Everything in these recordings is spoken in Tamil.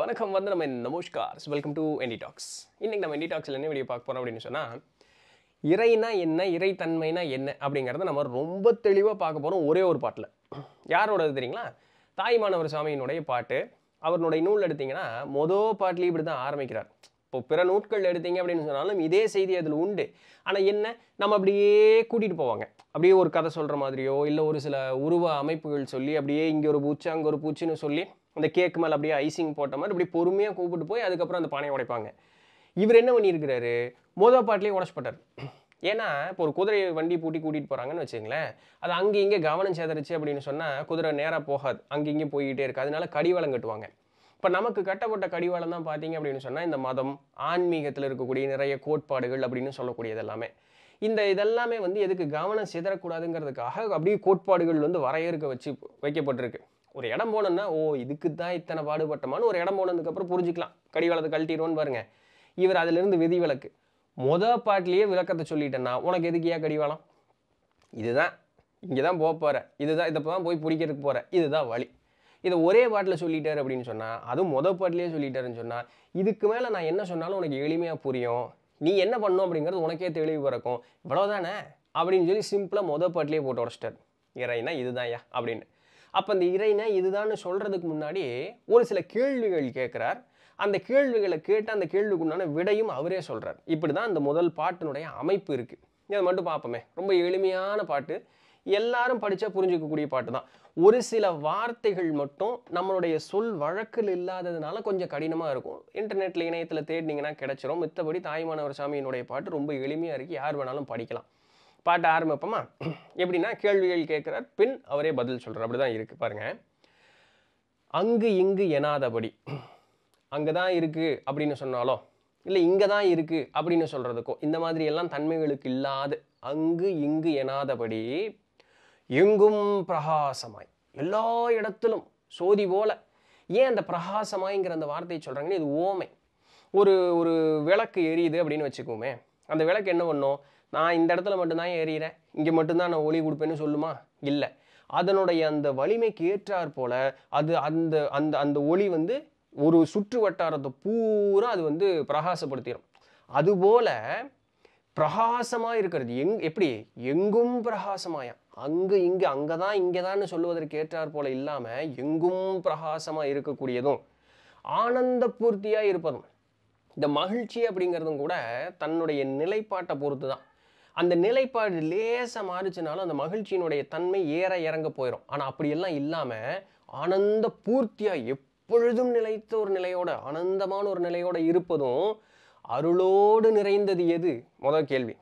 வணக்கம் வந்து நம்ம நமஸ்கார் வெல்கம் டு என்டிடாக்ஸ் டாக்ஸ் இன்றைக்கி நம்ம என்டி என்ன வீடியோ பார்க்க போகிறோம் அப்படின்னு சொன்னால் இறைனா என்ன இறைத்தன்மைனா என்ன அப்படிங்கிறத நம்ம ரொம்ப தெளிவாக பார்க்க போகிறோம் ஒரே ஒரு பாட்டில் யாரோடது தெரியுங்களா தாய்மானவர் சுவாமியினுடைய பாட்டு அவருடைய நூல் எடுத்திங்கன்னா மொதல் பாட்டிலையும் இப்படி தான் ஆரம்பிக்கிறார் இப்போ பிற நூட்கள் எடுத்தீங்க அப்படின்னு சொன்னாலும் இதே செய்தி அதில் உண்டு ஆனால் என்ன நம்ம அப்படியே கூட்டிகிட்டு போவாங்க அப்படியே ஒரு கதை சொல்கிற மாதிரியோ இல்லை ஒரு சில உருவ அமைப்புகள் சொல்லி அப்படியே இங்கே ஒரு பூச்சு அங்கே ஒரு பூச்சின்னு சொல்லி அந்த கேக் மேலே அப்படியே ஐசிங் போட்ட மாதிரி அப்படி பொறுமையாக கூப்பிட்டு போய் அதுக்கப்புறம் அந்த பானையை உடைப்பாங்க இவர் என்ன பண்ணியிருக்கிறாரு மோதா பாட்டிலே உடச்சிப்பட்டார் ஏன்னா இப்போ ஒரு குதிரையை வண்டி பூட்டி கூட்டிகிட்டு போகிறாங்கன்னு வச்சுங்களேன் அது அங்கே இங்கே கவனம் சேதரிச்சு அப்படின்னு சொன்னால் குதிரை நேராக போகாது அங்கே இங்கே போய்கிட்டே இருக்குது அதனால கடிவாளம் கட்டுவாங்க இப்போ நமக்கு கட்டப்பட்ட கடிவாளம் தான் பார்த்தீங்க அப்படின்னு சொன்னால் இந்த மதம் ஆன்மீகத்தில் இருக்கக்கூடிய நிறைய கோட்பாடுகள் அப்படின்னு சொல்லக்கூடியது எல்லாமே இந்த இதெல்லாமே வந்து எதுக்கு கவனம் சிதறக்கூடாதுங்கிறதுக்காக அப்படியே கோட்பாடுகள் வந்து வரையறுக்க வச்சு வைக்கப்பட்டிருக்கு ஒரு இடம் போனோம்னா ஓ இதுக்கு தான் இத்தனை பாடுபட்டமானு ஒரு இடம் போனதுக்கப்புறம் புரிஞ்சுக்கலாம் கடிவாளத்தை கழட்டிடுவோன்னு பாருங்க இவர் அதிலிருந்து விதி விளக்கு மொத பாட்டிலேயே விளக்கத்தை சொல்லிட்டேன்னா உனக்கு எதுக்கு ஏன் கடிவாளம் இதுதான் இங்கே தான் போக போகிற இதுதான் இதை தான் போய் பிடிக்கிறதுக்கு போகிற இதுதான் வழி இதை ஒரே பாட்டில் சொல்லிட்டாரு அப்படின்னு சொன்னால் அதுவும் மொதல் பாட்டிலேயே சொல்லிட்டாருன்னு சொன்னால் இதுக்கு மேலே நான் என்ன சொன்னாலும் உனக்கு எளிமையாக புரியும் நீ என்ன பண்ணும் அப்படிங்கிறது உனக்கே தெளிவு பிறக்கும் இவ்வளோதானே அப்படின்னு சொல்லி சிம்பிளாக மொதல் பாட்டிலே போட்டு உடச்சிட்டார் இறைனா இதுதான்யா அப்படின்னு அப்போ அந்த இறைனை இதுதான்னு சொல்கிறதுக்கு முன்னாடி ஒரு சில கேள்விகள் கேட்குறார் அந்த கேள்விகளை கேட்டு அந்த கேள்விக்கு உண்டான விடையும் அவரே சொல்கிறார் இப்படி தான் அந்த முதல் பாட்டினுடைய அமைப்பு இருக்குது இதை மட்டும் பார்ப்போமே ரொம்ப எளிமையான பாட்டு எல்லாரும் படித்தா புரிஞ்சுக்கக்கூடிய பாட்டு தான் ஒரு சில வார்த்தைகள் மட்டும் நம்மளுடைய சொல் வழக்கில் இல்லாததுனால கொஞ்சம் கடினமாக இருக்கும் இன்டர்நெட்டில் இணையத்தில் தேடினீங்கன்னா கிடச்சிரும் மித்தபடி தாய்மானவர் சாமியினுடைய பாட்டு ரொம்ப எளிமையாக இருக்குது யார் வேணாலும் படிக்கலாம் பாட்டை ஆரம்பிப்போமா எப்படின்னா கேள்விகள் கேட்குறார் பின் அவரே பதில் சொல்கிறார் அப்படி தான் இருக்குது பாருங்கள் அங்கு இங்கு எனாதபடி அங்கே தான் இருக்குது அப்படின்னு சொன்னாலோ இல்லை இங்கே தான் இருக்குது அப்படின்னு சொல்கிறதுக்கோ இந்த மாதிரி எல்லாம் தன்மைகளுக்கு இல்லாது அங்கு இங்கு எனாதபடி எங்கும் பிரகாசமாய் எல்லா இடத்திலும் சோதி போல ஏன் அந்த பிரகாசமாய்ங்கிற அந்த வார்த்தையை சொல்கிறாங்கன்னு இது ஓமை ஒரு ஒரு விளக்கு எரியுது அப்படின்னு வச்சுக்கோமே அந்த விளக்கு என்ன பண்ணும் நான் இந்த இடத்துல மட்டும்தான் ஏறிகிறேன் இங்கே மட்டும்தான் நான் ஒளி கொடுப்பேன்னு சொல்லுமா இல்லை அதனுடைய அந்த வலிமைக்கு ஏற்றாற் போல அது அந்த அந்த அந்த ஒளி வந்து ஒரு சுற்று வட்டாரத்தை பூரா அது வந்து பிரகாசப்படுத்திடும் அதுபோல் பிரகாசமாக இருக்கிறது எங் எப்படி எங்கும் பிரகாசமாயா அங்கு இங்கு அங்கே தான் இங்கே தான் சொல்லுவதற்கு ஏற்றாற் போல இல்லாமல் எங்கும் பிரகாசமாக இருக்கக்கூடியதும் ஆனந்த பூர்த்தியாக இருப்பதும் இந்த மகிழ்ச்சி அப்படிங்கிறதும் கூட தன்னுடைய நிலைப்பாட்டை பொறுத்து தான் அந்த நிலைப்பாடு லேசாக மாறிச்சுனாலும் அந்த மகிழ்ச்சியினுடைய தன்மை ஏற இறங்க போயிடும் ஆனால் அப்படியெல்லாம் இல்லாமல் ஆனந்த பூர்த்தியாக எப்பொழுதும் நிலைத்த ஒரு நிலையோட ஆனந்தமான ஒரு நிலையோடு இருப்பதும் அருளோடு நிறைந்தது எது முதல் கேள்வி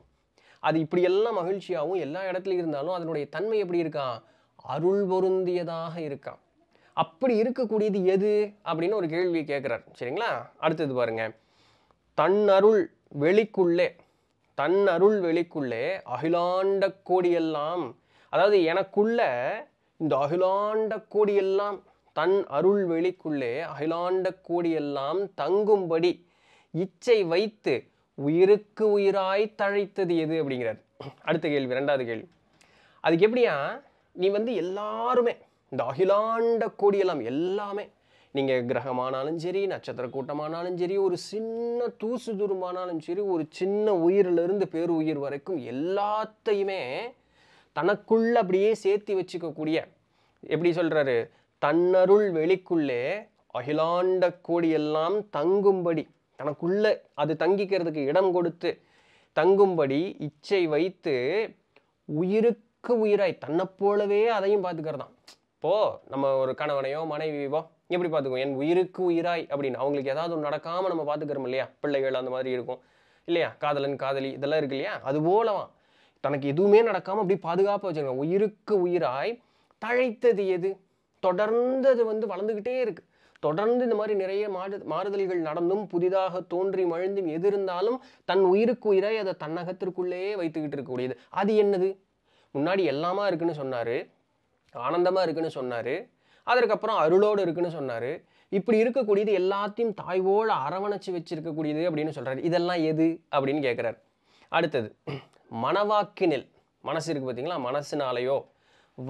அது இப்படி எல்லாம் மகிழ்ச்சியாகவும் எல்லா இடத்துலையும் இருந்தாலும் அதனுடைய தன்மை எப்படி இருக்கான் அருள் பொருந்தியதாக இருக்கான் அப்படி இருக்கக்கூடியது எது அப்படின்னு ஒரு கேள்வி கேட்குறார் சரிங்களா அடுத்தது பாருங்க தன் அருள் வெளிக்குள்ளே தன் அருள் வெளிக்குள்ளே அகிலாண்ட கோடியெல்லாம் அதாவது எனக்குள்ள இந்த அகிலாண்ட கோடியெல்லாம் தன் அருள் வெளிக்குள்ளே அகிலாண்ட கோடியெல்லாம் தங்கும்படி இச்சை வைத்து உயிருக்கு உயிராய் தழைத்தது எது அப்படிங்கிறார் அடுத்த கேள்வி ரெண்டாவது கேள்வி அதுக்கு எப்படியா நீ வந்து எல்லாருமே இந்த அகிலாண்ட கோடியெல்லாம் எல்லாமே நீங்கள் கிரகமானாலும் சரி நட்சத்திர கூட்டமானாலும் சரி ஒரு சின்ன தூசு துருமானாலும் சரி ஒரு சின்ன உயிரிலிருந்து உயிர் வரைக்கும் எல்லாத்தையுமே தனக்குள்ள அப்படியே சேர்த்து வச்சுக்கக்கூடிய எப்படி சொல்கிறாரு தன்னருள் வெளிக்குள்ளே அகிலாண்ட கோடியெல்லாம் தங்கும்படி தனக்குள்ளே அது தங்கிக்கிறதுக்கு இடம் கொடுத்து தங்கும்படி இச்சை வைத்து உயிருக்கு உயிராய் தன்னை போலவே அதையும் பார்த்துக்கிறதாம் இப்போது நம்ம ஒரு கணவனையோ மனைவியோ எப்படி பார்த்துக்கும் என் உயிருக்கு உயிராய் அப்படின்னு அவங்களுக்கு ஏதாவது ஒன்று நடக்காமல் நம்ம பார்த்துக்கிறோம் இல்லையா பிள்ளைகள் அந்த மாதிரி இருக்கும் இல்லையா காதலன் காதலி இதெல்லாம் இருக்கு இல்லையா அது போலவான் தனக்கு எதுவுமே நடக்காமல் அப்படி பாதுகாப்பாக வச்சுருக்கான் உயிருக்கு உயிராய் தழைத்தது எது தொடர்ந்து அது வந்து வளர்ந்துக்கிட்டே இருக்குது தொடர்ந்து இந்த மாதிரி நிறைய மாறு மாறுதல்கள் நடந்தும் புதிதாக தோன்றி மழுந்தும் எது இருந்தாலும் தன் உயிருக்கு உயிராய் அதை தன்னகத்திற்குள்ளேயே வைத்துக்கிட்டு இருக்கக்கூடியது அது என்னது முன்னாடி எல்லாமா இருக்குன்னு சொன்னார் ஆனந்தமாக இருக்குன்னு சொன்னார் அதற்கப்புறம் அருளோடு இருக்குன்னு சொன்னார் இப்படி இருக்கக்கூடியது எல்லாத்தையும் தாய்வோடு அரவணைச்சு வச்சிருக்கக்கூடியது அப்படின்னு சொல்கிறார் இதெல்லாம் எது அப்படின்னு கேட்குறாரு அடுத்தது மனவாக்கினில் மனசு இருக்குது பார்த்தீங்களா மனசுனாலேயோ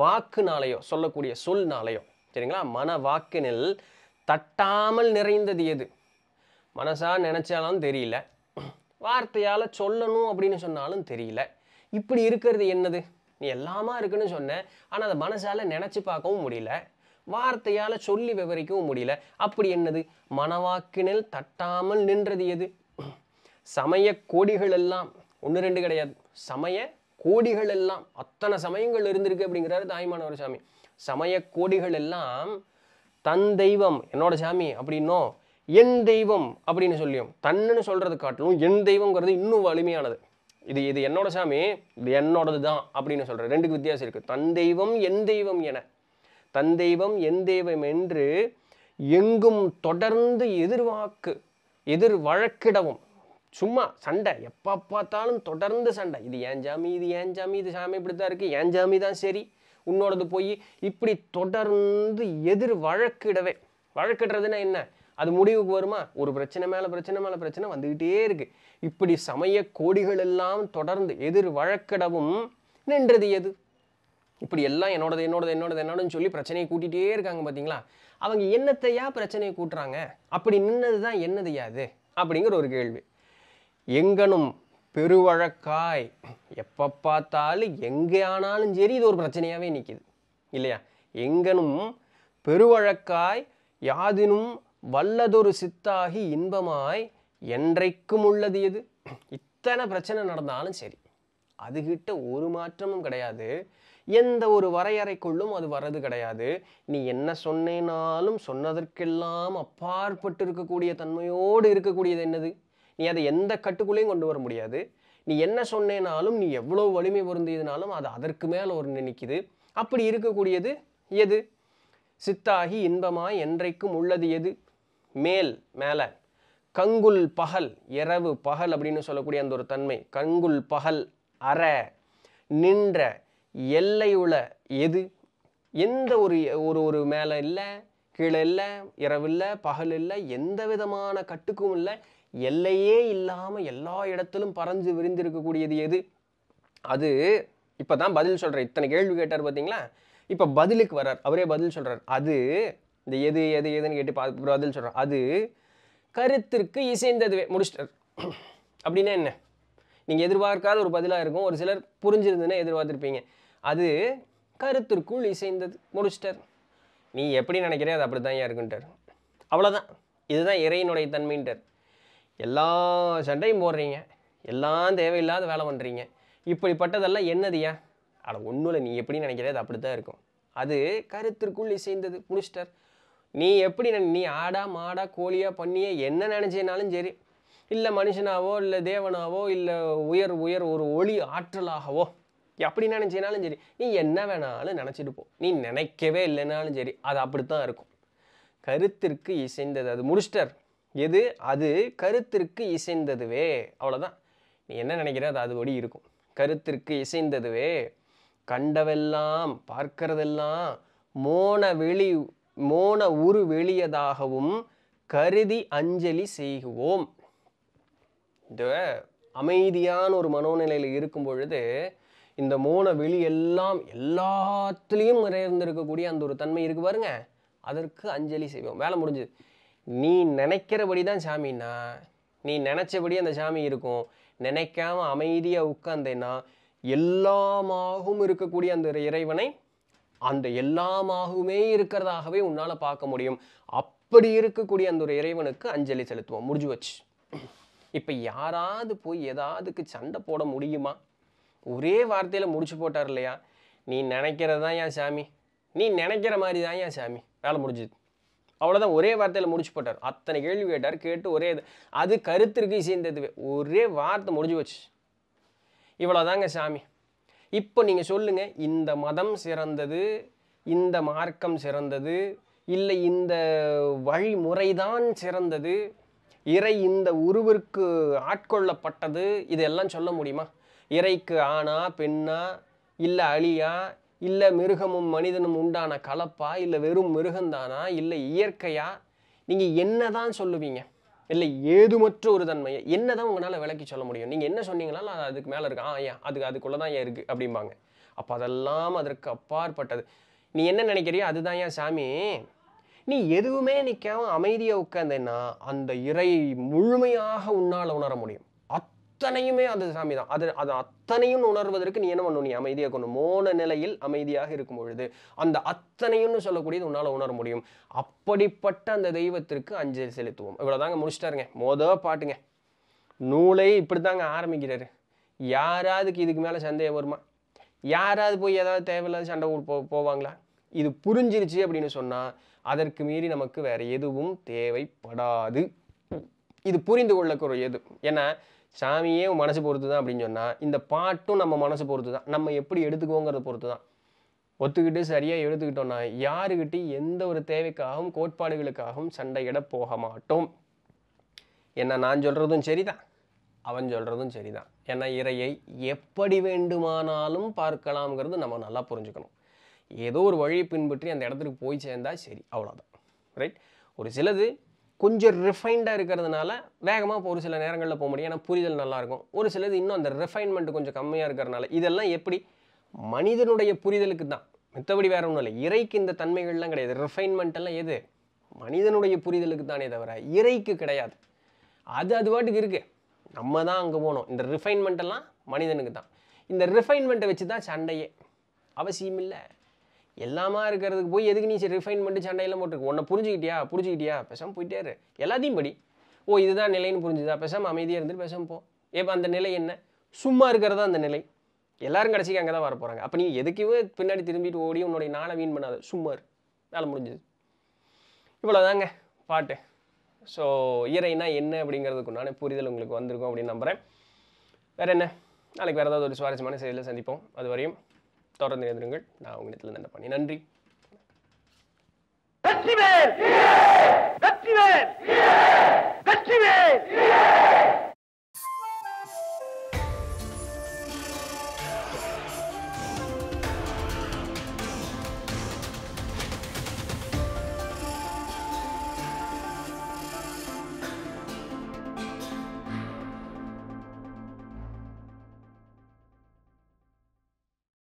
வாக்குனாலேயோ சொல்லக்கூடிய சொல்னாலேயோ சரிங்களா மன வாக்கினில் தட்டாமல் நிறைந்தது எது மனசாக நினச்சாலும் தெரியல வார்த்தையால் சொல்லணும் அப்படின்னு சொன்னாலும் தெரியல இப்படி இருக்கிறது என்னது நீ எல்லாமா இருக்குன்னு சொன்ன ஆனால் அதை மனசால் நினச்சி பார்க்கவும் முடியல வார்த்தையால் சொல்லி விவரிக்கவும் முடியல அப்படி என்னது மனவாக்கினில் தட்டாமல் நின்றது எது சமய கோடிகள் எல்லாம் ஒன்று ரெண்டு கிடையாது சமய கோடிகள் எல்லாம் அத்தனை சமயங்கள் இருந்திருக்கு அப்படிங்கிறாரு தாய்மானவர் சாமி சமய கோடிகள் எல்லாம் தன் தெய்வம் என்னோட சாமி அப்படின்னோ என் தெய்வம் அப்படின்னு சொல்லியும் தன்னுன்னு சொல்கிறது காட்டிலும் என் தெய்வங்கிறது இன்னும் வலிமையானது இது இது என்னோட சாமி இது என்னோடது தான் அப்படின்னு சொல்கிறேன் ரெண்டுக்கு வித்தியாசம் இருக்குது தன் தெய்வம் என் தெய்வம் என தன் தெய்வம் என் தெய்வம் என்று எங்கும் தொடர்ந்து எதிர்வாக்கு எதிர் வழக்கிடவும் சும்மா சண்டை எப்போ பார்த்தாலும் தொடர்ந்து சண்டை இது ஏன் ஜாமி இது ஏன் ஜாமி இது சாமி இப்படி தான் இருக்குது ஏன் ஜாமி தான் சரி உன்னோடது போய் இப்படி தொடர்ந்து எதிர் வழக்கிடவே வழக்கிடுறதுன்னா என்ன அது முடிவுக்கு வருமா ஒரு பிரச்சனை மேலே பிரச்சனை மேலே பிரச்சனை வந்துக்கிட்டே இருக்குது இப்படி சமய கோடிகள் எல்லாம் தொடர்ந்து எதிர் வழக்கிடவும் நின்றது எது இப்படி எல்லாம் என்னோடது என்னோடது என்னோடது என்னோடன்னு சொல்லி பிரச்சனையை கூட்டிகிட்டே இருக்காங்க பார்த்தீங்களா அவங்க என்னத்தையா பிரச்சனையை கூட்டுறாங்க அப்படி நின்னது தான் என்னது அப்படிங்கிற ஒரு கேள்வி எங்கனும் பெருவழக்காய் எப்போ பார்த்தாலும் எங்கே ஆனாலும் சரி இது ஒரு பிரச்சனையாகவே நிற்கிது இல்லையா எங்கனும் பெருவழக்காய் யாதினும் வல்லதொரு சித்தாகி இன்பமாய் என்றைக்கும் உள்ளது எது இத்தனை பிரச்சனை நடந்தாலும் சரி அதுகிட்ட ஒரு மாற்றமும் கிடையாது எந்த ஒரு வரையறைக்குள்ளும் அது வர்றது கிடையாது நீ என்ன சொன்னேனாலும் சொன்னதற்கெல்லாம் அப்பாற்பட்டு இருக்கக்கூடிய தன்மையோடு இருக்கக்கூடியது என்னது நீ அதை எந்த கட்டுக்குள்ளேயும் கொண்டு வர முடியாது நீ என்ன சொன்னேனாலும் நீ எவ்வளோ வலிமை பொருந்தியதுனாலும் அது அதற்கு மேலே ஒரு நினைக்குது அப்படி இருக்கக்கூடியது எது சித்தாகி இன்பமாய் என்றைக்கும் உள்ளது எது மேல் மேலே கங்குல் பகல் இரவு பகல் அப்படின்னு சொல்லக்கூடிய அந்த ஒரு தன்மை கங்குல் பகல் அற நின்ற எல்லை உள்ள எது எந்த ஒரு ஒரு ஒரு மேலே இல்லை கீழே இல்லை இரவில்லை பகல் இல்லை எந்த விதமான கட்டுக்கும் இல்லை எல்லையே இல்லாமல் எல்லா இடத்திலும் பறந்து விரிந்திருக்கக்கூடியது எது அது இப்போ தான் பதில் சொல்கிறார் இத்தனை கேள்வி கேட்டார் பார்த்தீங்களா இப்போ பதிலுக்கு வர்றார் அவரே பதில் சொல்கிறார் அது இந்த எது எது எதுன்னு கேட்டு பா பதில் சொல்கிறார் அது கருத்திற்கு இசைந்ததுவே முடிச்சிட்டார் அப்படின்னா என்ன நீங்கள் எதிர்பார்க்காத ஒரு பதிலாக இருக்கும் ஒரு சிலர் புரிஞ்சிருந்ததுன்னா எதிர்பார்த்துருப்பீங்க அது கருத்திற்குள் இசைந்தது முடிச்சிட்டார் நீ எப்படி நினைக்கிறே அது அப்படி தான் இருக்குன்ட்டார் அவ்வளோதான் இதுதான் இறையினுடைய தன்மைன்ட்டார் எல்லா சண்டையும் போடுறீங்க எல்லாம் தேவையில்லாத வேலை பண்ணுறீங்க இப்படிப்பட்டதெல்லாம் என்னதுயா அட ஒன்றும் இல்லை நீ எப்படி நினைக்கிறே அது அப்படி தான் இருக்கும் அது கருத்திற்குள் இசைந்தது முடிச்சிட்டார் நீ எப்படி நீ ஆடா மாடா கோழியா பண்ணியே என்ன நினச்சினாலும் சரி இல்லை மனுஷனாவோ இல்லை தேவனாவோ இல்லை உயர் உயர் ஒரு ஒளி ஆற்றலாகவோ எப்படி நினச்சினாலும் சரி நீ என்ன வேணாலும் நினச்சிட்டு போ நீ நினைக்கவே இல்லைனாலும் சரி அது அப்படித்தான் இருக்கும் கருத்திற்கு இசைந்தது அது முடிச்சிட்டர் எது அது கருத்திற்கு இசைந்ததுவே அவ்வளோதான் நீ என்ன நினைக்கிற அது அதுபடி இருக்கும் கருத்திற்கு இசைந்ததுவே கண்டவெல்லாம் பார்க்கிறதெல்லாம் மோன வெளி மோன உரு வெளியதாகவும் கருதி அஞ்சலி செய்குவோம் இந்த அமைதியான ஒரு மனோநிலையில் இருக்கும் பொழுது இந்த மூண வெளி எல்லாம் எல்லாத்துலேயும் நிறைந்திருக்கக்கூடிய அந்த ஒரு தன்மை இருக்குது பாருங்க அதற்கு அஞ்சலி செய்வோம் வேலை முடிஞ்சுது நீ நினைக்கிறபடி தான் சாமின்னா நீ நினச்சபடி அந்த சாமி இருக்கும் நினைக்காம அமைதியாக உட்காந்தேன்னா எல்லாமாகவும் இருக்கக்கூடிய அந்த இறைவனை அந்த எல்லாமாகவுமே இருக்கிறதாகவே உன்னால் பார்க்க முடியும் அப்படி இருக்கக்கூடிய அந்த ஒரு இறைவனுக்கு அஞ்சலி செலுத்துவோம் முடிஞ்சு வச்சு இப்போ யாராவது போய் ஏதாவதுக்கு சண்டை போட முடியுமா ஒரே வார்த்தையில் முடிச்சு போட்டார் இல்லையா நீ நினைக்கிறது தான் ஏன் சாமி நீ நினைக்கிற மாதிரி தான் ஏன் சாமி வேலை முடிஞ்சுது அவ்வளோதான் ஒரே வார்த்தையில் முடிச்சு போட்டார் அத்தனை கேள்வி கேட்டார் கேட்டு ஒரே இது அது கருத்திற்கு சேர்ந்தது ஒரே வார்த்தை முடிஞ்சு வச்சு இவ்வளோதாங்க சாமி இப்போ நீங்கள் சொல்லுங்கள் இந்த மதம் சிறந்தது இந்த மார்க்கம் சிறந்தது இல்லை இந்த வழிமுறை தான் சிறந்தது இறை இந்த உருவிற்கு ஆட்கொள்ளப்பட்டது இதெல்லாம் சொல்ல முடியுமா இறைக்கு ஆணா பெண்ணா இல்லை அழியா இல்லை மிருகமும் மனிதனும் உண்டான கலப்பா இல்லை வெறும் மிருகந்தானா இல்லை இயற்கையா நீங்கள் என்ன தான் சொல்லுவீங்க இல்லை ஏதுமற்ற ஒரு தன்மையை என்ன தான் உங்களால் விளக்கி சொல்ல முடியும் நீங்கள் என்ன சொன்னீங்களாலும் அதுக்கு மேலே இருக்கு ஆ ஏன் அதுக்கு அதுக்குள்ளே தான் ஏன் இருக்குது அப்படிம்பாங்க அப்போ அதெல்லாம் அதற்கு அப்பாற்பட்டது நீ என்ன நினைக்கிறியோ அதுதான் ஏன் சாமி நீ எதுவுமே நிற்காம அமைதியாக உட்காந்தேன்னா அந்த இறை முழுமையாக உன்னால் உணர முடியும் அத்தனையுமே அந்த சாமி தான் அது அது அத்தனையும் உணர்வதற்கு நீ என்ன பண்ணணும் நீ அமைதியாக இருக்கணும் மோன நிலையில் அமைதியாக இருக்கும் பொழுது அந்த அத்தனையும்னு சொல்லக்கூடியது உன்னால் உணர முடியும் அப்படிப்பட்ட அந்த தெய்வத்திற்கு அஞ்சலி செலுத்துவோம் இவ்வளோதாங்க முடிச்சிட்டாருங்க மொத பாட்டுங்க நூலை இப்படி தாங்க ஆரம்பிக்கிறாரு யாராவதுக்கு இதுக்கு மேலே சந்தேகம் வருமா யாராவது போய் ஏதாவது தேவையில்லாத சண்டை போ போவாங்களா இது புரிஞ்சிருச்சு அப்படின்னு சொன்னால் அதற்கு மீறி நமக்கு வேறு எதுவும் தேவைப்படாது இது புரிந்து கொள்ளக்கூடிய எது ஏன்னா சாமியே உன் மனசு பொறுத்து தான் அப்படின்னு சொன்னால் இந்த பாட்டும் நம்ம மனசு பொறுத்து தான் நம்ம எப்படி எடுத்துக்குவோங்கிறத பொறுத்து தான் ஒத்துக்கிட்டு சரியாக எடுத்துக்கிட்டோன்னா யாருக்கிட்டையும் எந்த ஒரு தேவைக்காகவும் கோட்பாடுகளுக்காகவும் சண்டையிட போக மாட்டோம் என்ன நான் சொல்கிறதும் சரிதான் அவன் சொல்கிறதும் சரிதான் ஏன்னா இறையை எப்படி வேண்டுமானாலும் பார்க்கலாம்ங்கிறது நம்ம நல்லா புரிஞ்சுக்கணும் ஏதோ ஒரு வழியை பின்பற்றி அந்த இடத்துக்கு போய் சேர்ந்தா சரி அவ்வளோதான் ரைட் ஒரு சிலது கொஞ்சம் ரிஃபைண்டாக இருக்கிறதுனால வேகமாக ஒரு சில நேரங்களில் போக முடியும் ஏன்னா புரிதல் நல்லாயிருக்கும் ஒரு சிலது இன்னும் அந்த ரிஃபைன்மெண்ட் கொஞ்சம் கம்மியாக இருக்கிறனால இதெல்லாம் எப்படி மனிதனுடைய புரிதலுக்கு தான் மித்தபடி வேறு ஒன்றும் இல்லை இறைக்கு இந்த தன்மைகள்லாம் கிடையாது ரிஃபைன்மெண்ட்டெல்லாம் எது மனிதனுடைய புரிதலுக்கு தானே தவிர இறைக்கு கிடையாது அது அது பாட்டுக்கு இருக்குது நம்ம தான் அங்கே போகணும் இந்த ரிஃபைன்மெண்ட்டெல்லாம் மனிதனுக்கு தான் இந்த ரிஃபைன்மெண்ட்டை வச்சு தான் சண்டையே அவசியம் இல்லை எல்லாமா இருக்கிறதுக்கு போய் எதுக்கு நீ ரிஃபைன் பண்ணி சண்டையெல்லாம் போட்டுருக்கு உன்னை புரிஞ்சுக்கிட்டியா புரிஞ்சுக்கிட்டியா பேசாமல் போயிட்டே எல்லாத்தையும் படி ஓ இதுதான் நிலைன்னு புரிஞ்சுதா பேசாமல் அமைதியாக இருந்துட்டு பேசாமல் போ ஏப்போ அந்த நிலை என்ன சும்மா இருக்கிறதா அந்த நிலை எல்லாரும் கடைசிக்கு அங்கே தான் வர போகிறாங்க அப்போ நீ எதுக்குமே பின்னாடி திரும்பிட்டு ஓடி உன்னுடைய நாளை வீண் பண்ணாத சும்மா வேலை முடிஞ்சது இவ்வளோதாங்க பாட்டு ஸோ இறைனா என்ன அப்படிங்கிறதுக்குண்டான புரிதல் உங்களுக்கு வந்திருக்கும் அப்படின்னு நம்புகிறேன் வேறு என்ன நாளைக்கு வேறு ஏதாவது ஒரு சுவாரஸ்யமான செய்தியில் சந்திப்போம் அது வரையும் தொடர்ந்து இணைந்திருங்கள் நான் உங்களிடத்தில் நல்ல பண்ணி நன்றி வெற்றிவேல் வெற்றிவேல்